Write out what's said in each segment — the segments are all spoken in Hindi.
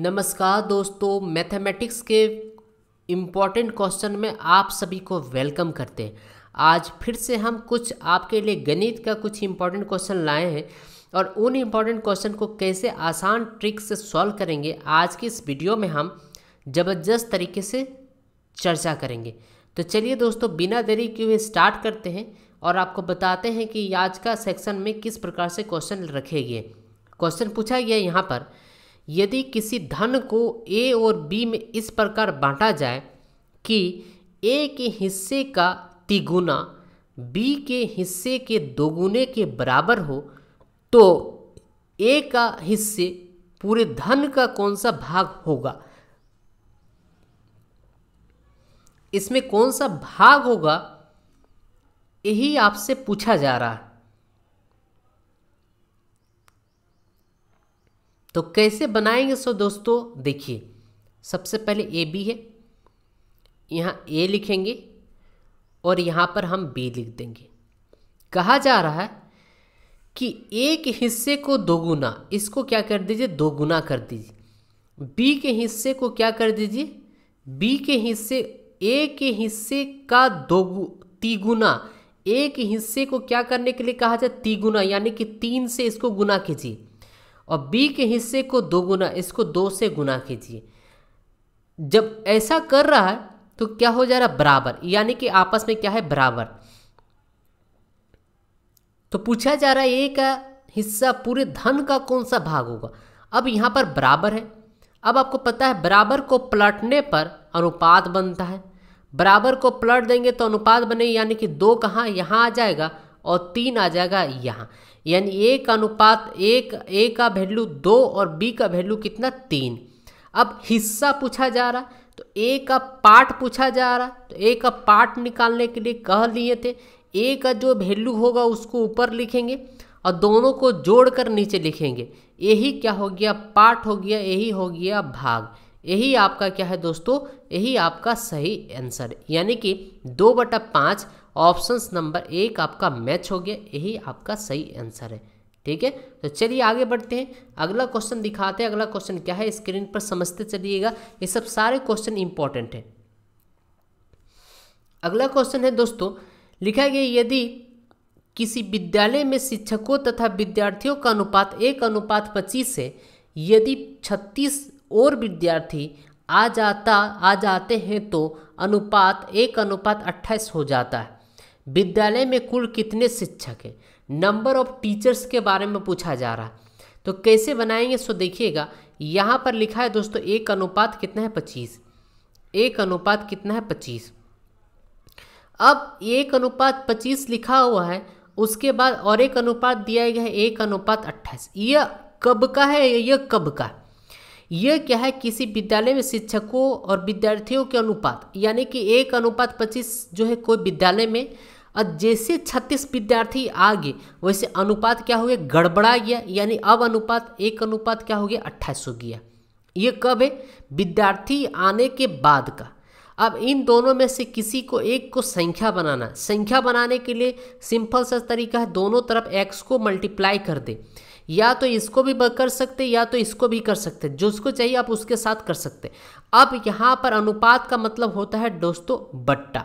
नमस्कार दोस्तों मैथमेटिक्स के इम्पॉर्टेंट क्वेश्चन में आप सभी को वेलकम करते हैं आज फिर से हम कुछ आपके लिए गणित का कुछ इम्पॉर्टेंट क्वेश्चन लाए हैं और उन इम्पॉर्टेंट क्वेश्चन को कैसे आसान ट्रिक से सॉल्व करेंगे आज की इस वीडियो में हम ज़बरदस्त तरीके से चर्चा करेंगे तो चलिए दोस्तों बिना देरी के हुए स्टार्ट करते हैं और आपको बताते हैं कि आज का सेक्शन में किस प्रकार से क्वेश्चन रखे गए क्वेश्चन पूछा गया यहाँ पर यदि किसी धन को ए और बी में इस प्रकार बांटा जाए कि ए के हिस्से का तिगुना बी के हिस्से के दोगुने के बराबर हो तो ए का हिस्से पूरे धन का कौन सा भाग होगा इसमें कौन सा भाग होगा यही आपसे पूछा जा रहा है तो कैसे बनाएंगे सो दोस्तों देखिए सबसे पहले ए बी है यहाँ ए लिखेंगे और यहाँ पर हम बी लिख देंगे कहा जा रहा है कि एक हिस्से को दोगुना इसको क्या कर दीजिए दोगुना कर दीजिए बी के हिस्से को क्या कर दीजिए बी के हिस्से ए के हिस्से का दोगु तिगुना एक हिस्से को क्या करने के लिए कहा जाए तिगुना यानी कि तीन से इसको गुना कीजिए और बी के हिस्से को दो गुना इसको दो से गुना कीजिए जब ऐसा कर रहा है तो क्या हो जा रहा बराबर यानी कि आपस में क्या है बराबर तो पूछा जा रहा है ए का हिस्सा पूरे धन का कौन सा भाग होगा अब यहां पर बराबर है अब आपको पता है बराबर को पलटने पर अनुपात बनता है बराबर को पलट देंगे तो अनुपात बने यानी कि दो कहाँ यहाँ आ जाएगा और तीन आ जाएगा यहाँ यानी ए का अनुपात एक ए का वैल्यू दो और बी का वैल्यू कितना तीन अब हिस्सा पूछा जा रहा तो ए का पार्ट पूछा जा रहा तो ए का पार्ट निकालने के लिए कह लिए थे ए का जो वैल्यू होगा उसको ऊपर लिखेंगे और दोनों को जोड़कर नीचे लिखेंगे यही क्या हो गया पार्ट हो गया यही हो गया भाग यही आपका क्या है दोस्तों यही आपका सही आंसर यानी कि दो बटा पाँच ऑप्शंस नंबर एक आपका मैच हो गया यही आपका सही आंसर है ठीक है तो चलिए आगे बढ़ते हैं अगला क्वेश्चन दिखाते हैं अगला क्वेश्चन क्या है स्क्रीन पर समझते चलिएगा ये सब सारे क्वेश्चन इंपॉर्टेंट है अगला क्वेश्चन है दोस्तों लिखा गया यदि किसी विद्यालय में शिक्षकों तथा विद्यार्थियों का अनुपात एक अनुपात पच्चीस है यदि छत्तीस और विद्यार्थी आ जाता आ जाते हैं तो अनुपात एक अनुपात अट्ठाईस हो जाता है विद्यालय में कुल कितने शिक्षक हैं नंबर ऑफ टीचर्स के बारे में पूछा जा रहा है तो कैसे बनाएंगे सो देखिएगा यहाँ पर लिखा है दोस्तों एक अनुपात कितना है पच्चीस एक अनुपात कितना है पच्चीस अब एक अनुपात पच्चीस लिखा हुआ है उसके बाद और एक अनुपात दिया गया है एक अनुपात अट्ठाईस यह कब का है यह कब का यह क्या है किसी विद्यालय में शिक्षकों और विद्यार्थियों के अनुपात यानी कि एक अनुपात पच्चीस जो है कोई विद्यालय में और जैसे छत्तीस विद्यार्थी आगे वैसे अनुपात क्या हो गया गड़बड़ा गया यानी अब अनुपात एक अनुपात क्या हो गया अट्ठाईस हो गया ये कब है विद्यार्थी आने के बाद का अब इन दोनों में से किसी को एक को संख्या बनाना संख्या बनाने के लिए सिंपल सा तरीका है दोनों तरफ एक्स को मल्टीप्लाई कर दे या तो इसको भी कर सकते या तो इसको भी कर सकते जो उसको चाहिए आप उसके साथ कर सकते अब यहाँ पर अनुपात का मतलब होता है दोस्तों बट्टा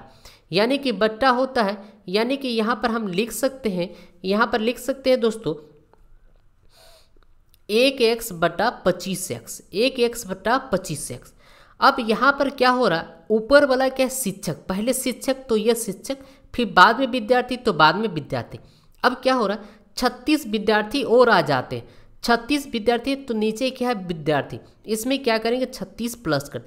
यानी कि बट्टा होता है यानी कि यहाँ पर हम लिख सकते हैं यहाँ पर लिख सकते हैं दोस्तों एक एक्स बटा पच्चीस एक्स एक एक्स बटा पच्चीस एक्स अब यहाँ पर क्या हो रहा ऊपर वाला क्या शिक्षक पहले शिक्षक तो यह शिक्षक फिर बाद में विद्यार्थी तो बाद में विद्यार्थी अब क्या हो रहा छत्तीस विद्यार्थी और आ जाते हैं छत्तीस विद्यार्थी तो नीचे क्या है विद्यार्थी इसमें क्या करेंगे छत्तीस प्लस कर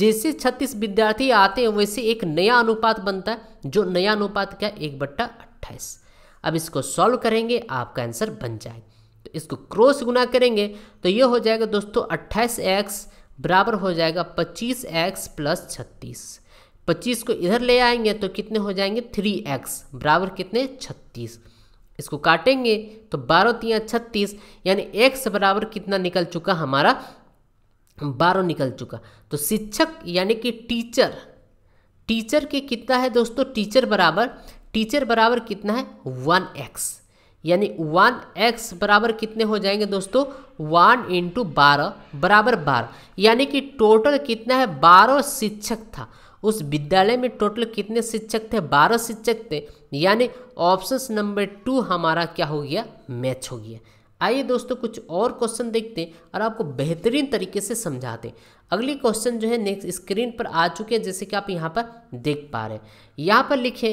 जैसे छत्तीस विद्यार्थी आते हैं वैसे एक नया अनुपात बनता है जो नया अनुपात क्या है एक बट्टा अट्ठाईस अब इसको सॉल्व करेंगे आपका आंसर बन जाएगा तो इसको क्रॉस गुना करेंगे तो ये हो जाएगा दोस्तों अट्ठाईस एक्स बराबर हो जाएगा पच्चीस एक्स प्लस छत्तीस पच्चीस को इधर ले आएंगे तो कितने हो जाएंगे थ्री एक्स बराबर कितने छत्तीस इसको काटेंगे तो बारह तीन छत्तीस यानी एक्स बराबर कितना निकल चुका हमारा बारह निकल चुका तो शिक्षक यानी कि टीचर टीचर के कितना है दोस्तों टीचर बराबर टीचर बराबर कितना है वन एक्स यानी वन एक्स बराबर कितने हो जाएंगे दोस्तों वन इंटू बारह बराबर बारह यानी कि टोटल कितना है बारह शिक्षक था उस विद्यालय में टोटल कितने शिक्षक थे बारह शिक्षक थे यानी ऑप्शन नंबर टू हमारा क्या हो गया मैच हो गया आइए दोस्तों कुछ और क्वेश्चन देखते हैं और आपको बेहतरीन तरीके से समझाते हैं अगली क्वेश्चन जो है नेक्स्ट स्क्रीन पर आ चुके हैं जैसे कि आप यहाँ पर देख पा रहे हैं यहाँ पर लिखे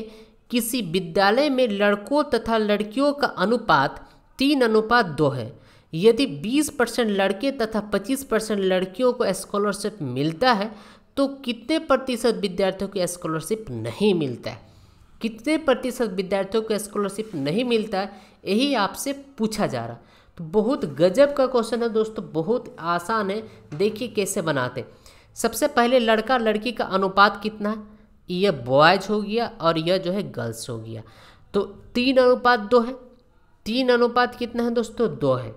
किसी विद्यालय में लड़कों तथा लड़कियों का अनुपात तीन अनुपात दो है यदि 20 परसेंट लड़के तथा 25 परसेंट लड़कियों को स्कॉलरशिप मिलता है तो कितने प्रतिशत विद्यार्थियों को स्कॉलरशिप नहीं मिलता है कितने प्रतिशत विद्यार्थियों को स्कॉलरशिप नहीं मिलता है यही आपसे पूछा जा रहा तो बहुत गजब का क्वेश्चन है दोस्तों बहुत आसान है देखिए कैसे बनाते सबसे पहले लड़का लड़की का अनुपात कितना है यह बॉयज हो गया और यह जो है गर्ल्स हो गया तो तीन अनुपात दो है तीन अनुपात कितना है दोस्तों दो है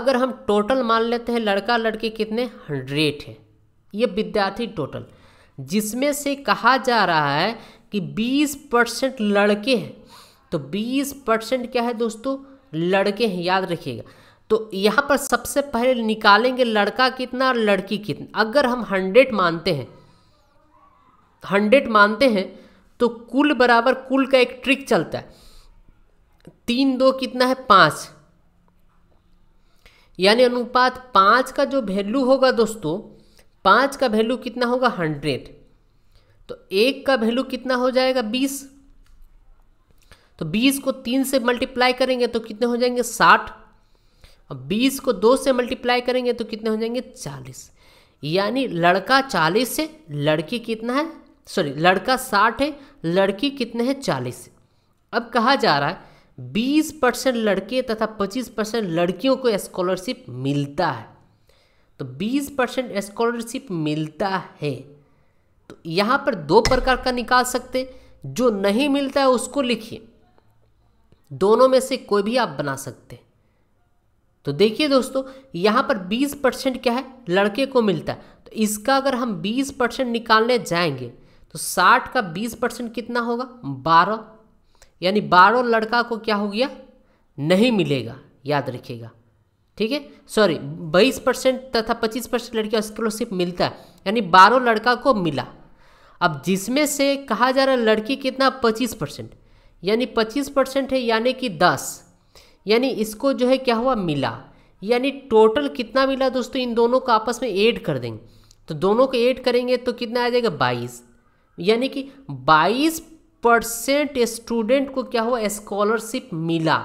अगर हम टोटल मान लेते हैं लड़का लड़की कितने हंड्रेड है ये विद्यार्थी टोटल जिसमें से कहा जा रहा है कि 20 परसेंट लड़के हैं तो 20 परसेंट क्या है दोस्तों लड़के हैं याद रखिएगा तो यहाँ पर सबसे पहले निकालेंगे लड़का कितना और लड़की कितना अगर हम हंड्रेड मानते हैं हंड्रेड मानते हैं तो कुल बराबर कुल का एक ट्रिक चलता है तीन दो कितना है पाँच यानी अनुपात पाँच का जो वैल्यू होगा दोस्तों पाँच का वैल्यू कितना होगा हंड्रेड तो एक का वैल्यू कितना हो जाएगा बीस तो बीस को तीन से मल्टीप्लाई करेंगे तो कितने हो जाएंगे साठ और बीस को दो से मल्टीप्लाई करेंगे तो कितने हो जाएंगे चालीस यानी लड़का चालीस है लड़की कितना है सॉरी लड़का साठ है लड़की कितने हैं चालीस अब कहा जा रहा है बीस परसेंट लड़के तथा पच्चीस परसेंट लड़कियों को स्कॉलरशिप मिलता है तो 20 परसेंट स्कॉलरशिप मिलता है तो यहाँ पर दो प्रकार का निकाल सकते जो नहीं मिलता है उसको लिखिए दोनों में से कोई भी आप बना सकते तो देखिए दोस्तों यहाँ पर 20 परसेंट क्या है लड़के को मिलता है तो इसका अगर हम 20 परसेंट निकालने जाएंगे तो 60 का 20 परसेंट कितना होगा 12 यानी 12 लड़का को क्या हो गया नहीं मिलेगा याद रखिएगा ठीक है सॉरी बाईस परसेंट तथा पच्चीस परसेंट लड़कियों स्कॉलरशिप मिलता है यानी बारह लड़का को मिला अब जिसमें से कहा जा रहा है लड़की कितना पच्चीस परसेंट यानी पच्चीस परसेंट है यानी कि दस यानी इसको जो है क्या हुआ मिला यानी टोटल कितना मिला दोस्तों इन दोनों को आपस में ऐड कर देंगे तो दोनों को ऐड करेंगे तो कितना आ जाएगा बाईस यानी कि बाईस परसेंट स्टूडेंट को क्या हुआ स्कॉलरशिप मिला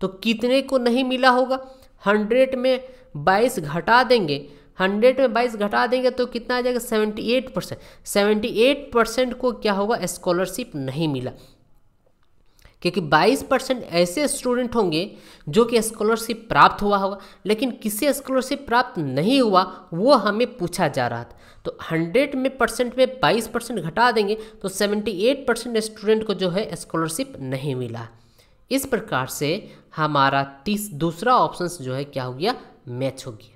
तो कितने को नहीं मिला होगा हंड्रेड में बाईस घटा देंगे हंड्रेड में बाईस घटा देंगे तो कितना आ जाएगा seventy eight percent seventy eight percent को क्या होगा स्कॉलरशिप नहीं मिला क्योंकि 22 परसेंट ऐसे स्टूडेंट होंगे जो कि स्कॉलरशिप प्राप्त हुआ होगा लेकिन किसे स्कॉलरशिप प्राप्त नहीं हुआ वो हमें पूछा जा रहा था तो 100 में परसेंट में 22 परसेंट घटा देंगे तो 78 परसेंट स्टूडेंट को जो है स्कॉलरशिप नहीं मिला इस प्रकार से हमारा तीस दूसरा ऑप्शन जो है क्या हो गया मैच हो गया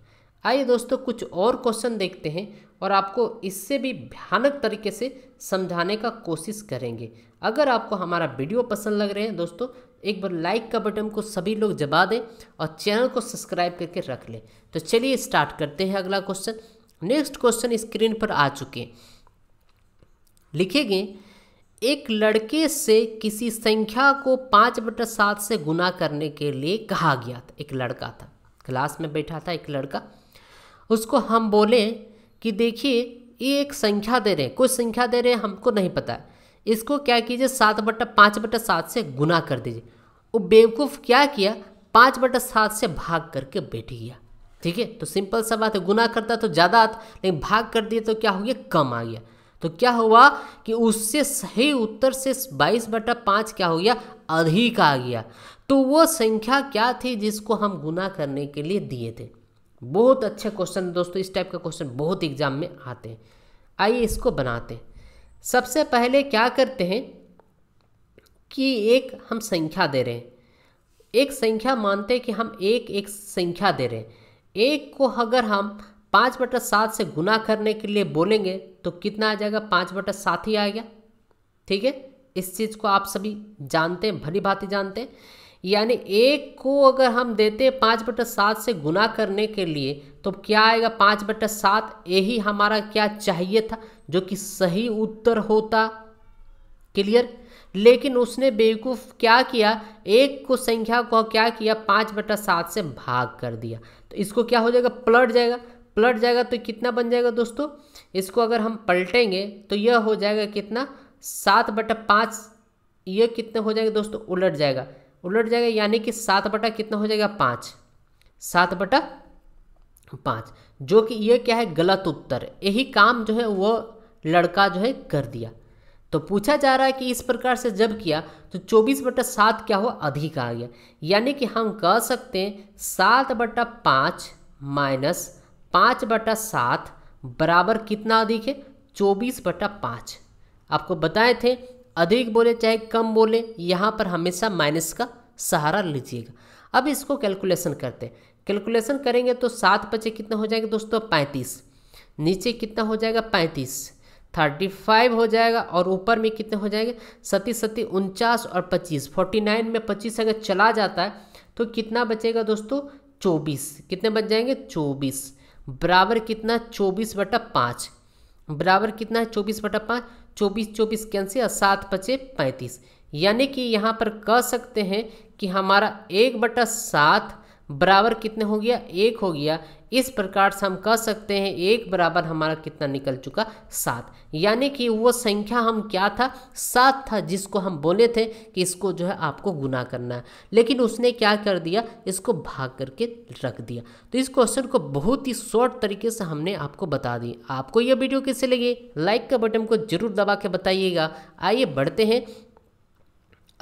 आइए दोस्तों कुछ और क्वेश्चन देखते हैं और आपको इससे भी भयानक तरीके से समझाने का कोशिश करेंगे अगर आपको हमारा वीडियो पसंद लग रहे हैं दोस्तों एक बार लाइक का बटन को सभी लोग जबा दें और चैनल को सब्सक्राइब करके रख लें तो चलिए स्टार्ट करते हैं अगला क्वेश्चन नेक्स्ट क्वेश्चन स्क्रीन पर आ चुके लिखेंगे एक लड़के से किसी संख्या को पाँच बटा सात से गुना करने के लिए कहा गया था एक लड़का था क्लास में बैठा था एक लड़का उसको हम बोले कि देखिए ये एक संख्या दे रहे हैं कुछ संख्या दे रहे हैं हमको नहीं पता है इसको क्या कीजिए सात बटा पाँच बटा सात से गुना कर दीजिए वो बेवकूफ़ क्या किया पाँच बटा सात से भाग करके बैठ गया ठीक है तो सिंपल सा बात है गुना करता तो ज़्यादा आता लेकिन भाग कर दिए तो क्या हो गया कम आ गया तो क्या हुआ कि उससे सही उत्तर से बाईस बटा पाँच क्या हो गया अधिक आ गया तो वो संख्या क्या थी जिसको हम गुना करने के लिए दिए थे बहुत अच्छे क्वेश्चन दोस्तों इस टाइप का क्वेश्चन बहुत एग्जाम में आते हैं आइए इसको बनाते हैं सबसे पहले क्या करते हैं कि एक हम संख्या दे रहे हैं एक संख्या मानते हैं कि हम एक एक संख्या दे रहे हैं एक को अगर हम पाँच बटा सात से गुना करने के लिए बोलेंगे तो कितना आ जाएगा पाँच बटा सात ही आ गया ठीक है इस चीज़ को आप सभी जानते हैं भली भांति जानते हैं यानी एक को अगर हम देते हैं पाँच बटा सात से गुना करने के लिए तो क्या आएगा पाँच बटा सात यही हमारा क्या चाहिए था जो कि सही उत्तर होता क्लियर लेकिन उसने बेवकूफ़ क्या किया एक को संख्या को क्या किया पाँच बटा सात से भाग कर दिया तो इसको क्या हो जाएगा पलट जाएगा पलट जाएगा तो कितना बन जाएगा दोस्तों इसको अगर हम पलटेंगे तो यह हो जाएगा कितना सात बटा पाँच यह कितना हो जाएगा दोस्तों उलट जाएगा उलट जाएगा यानी कि सात बटा कितना हो जाएगा पाँच सात बटा पाँच जो कि यह क्या है गलत उत्तर यही काम जो है वह लड़का जो है कर दिया तो पूछा जा रहा है कि इस प्रकार से जब किया तो चौबीस बटा सात क्या हुआ अधिक आ गया यानी कि हम कह सकते हैं सात बटा पाँच माइनस पाँच बटा सात बराबर कितना अधिक है चौबीस बटा पाँच आपको बताए थे अधिक बोले चाहे कम बोले यहाँ पर हमेशा माइनस का सहारा लीजिएगा अब इसको कैलकुलेशन करते हैं कैलकुलेशन करेंगे तो सात बचे कितना हो जाएगा दोस्तों पैंतीस नीचे कितना हो जाएगा पैंतीस थर्टी फाइव हो जाएगा और ऊपर में कितने हो जाएंगे सती सती उनचास और पच्चीस फोर्टी नाइन में पच्चीस अगर चला जाता है तो कितना बचेगा दोस्तों चौबीस कितने बच जाएंगे चौबीस बराबर कितना चौबीस बटा पाँच बराबर कितना है चौबीस बटा पाँच चौबीस चौबीस कैंसिल और सात पचे पैंतीस यानी कि यहाँ पर कह सकते हैं कि हमारा एक बटा सात बराबर कितने हो गया एक हो गया इस प्रकार से हम कह सकते हैं एक बराबर हमारा कितना निकल चुका सात यानी कि वो संख्या हम क्या था सात था जिसको हम बोले थे कि इसको जो है आपको गुना करना है लेकिन उसने क्या कर दिया इसको भाग करके रख दिया तो इस क्वेश्चन को बहुत ही शॉर्ट तरीके से हमने आपको बता दी आपको यह वीडियो कैसे लगी लाइक का बटन को जरूर दबा के बताइएगा आइए बढ़ते हैं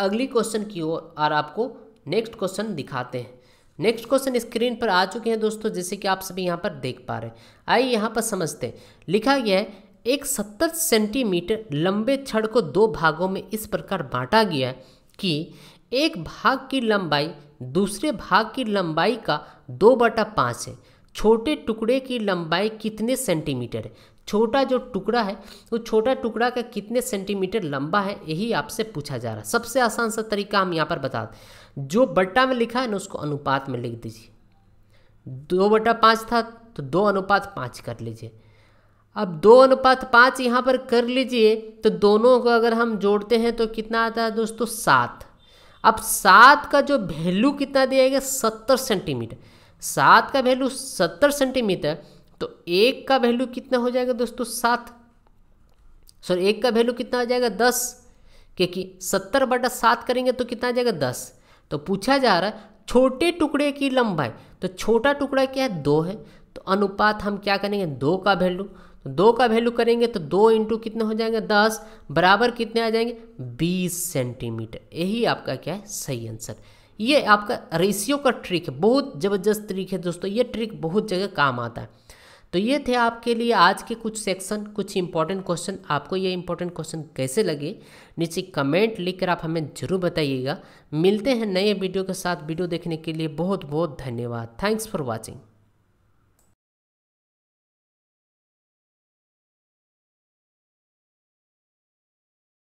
अगली क्वेश्चन की ओर और आपको नेक्स्ट क्वेश्चन दिखाते हैं नेक्स्ट क्वेश्चन स्क्रीन पर आ चुके हैं दोस्तों जैसे कि आप सभी यहाँ पर देख पा रहे हैं आइए यहाँ पर समझते हैं लिखा गया है एक सत्तर सेंटीमीटर लंबे छड़ को दो भागों में इस प्रकार बांटा गया है कि एक भाग की लंबाई दूसरे भाग की लंबाई का दो बटा पाँच है छोटे टुकड़े की लंबाई कितने सेंटीमीटर है छोटा जो टुकड़ा है वो छोटा टुकड़ा का कितने सेंटीमीटर लंबा है यही आपसे पूछा जा रहा है सबसे आसान सा तरीका हम यहाँ पर बता दें जो बट्टा में लिखा है ना उसको अनुपात में लिख दीजिए दो बट्टा पाँच था तो दो अनुपात पाँच कर लीजिए अब दो अनुपात पाँच यहाँ पर कर लीजिए तो दोनों को अगर हम जोड़ते हैं तो कितना आता है दोस्तों सात अब सात का जो वैल्यू कितना दिया गया सत्तर सेंटीमीटर सात का वैल्यू सत्तर सेंटीमीटर तो एक का वैल्यू कितना हो जाएगा दोस्तों सात सॉरी एक का वैल्यू कितना आ जाएगा दस क्योंकि सत्तर बटा सात करेंगे तो कितना आ जाएगा दस तो पूछा जा रहा है छोटे टुकड़े की लंबाई तो छोटा टुकड़ा क्या है दो है तो अनुपात हम क्या करेंगे दो का वैल्यू तो दो का वैल्यू करेंगे तो दो इंटू कितने हो जाएंगे दस बराबर कितने आ जाएंगे बीस सेंटीमीटर यही आपका क्या है सही आंसर ये आपका रेशियो का ट्रिक है बहुत ज़बरदस्त ट्रिक है दोस्तों ये ट्रिक बहुत जगह काम आता है तो ये थे आपके लिए आज के कुछ सेक्शन कुछ इंपॉर्टेंट क्वेश्चन आपको ये इंपॉर्टेंट क्वेश्चन कैसे लगे नीचे कमेंट लिखकर आप हमें ज़रूर बताइएगा मिलते हैं नए वीडियो के साथ वीडियो देखने के लिए बहुत बहुत धन्यवाद थैंक्स फॉर वॉचिंग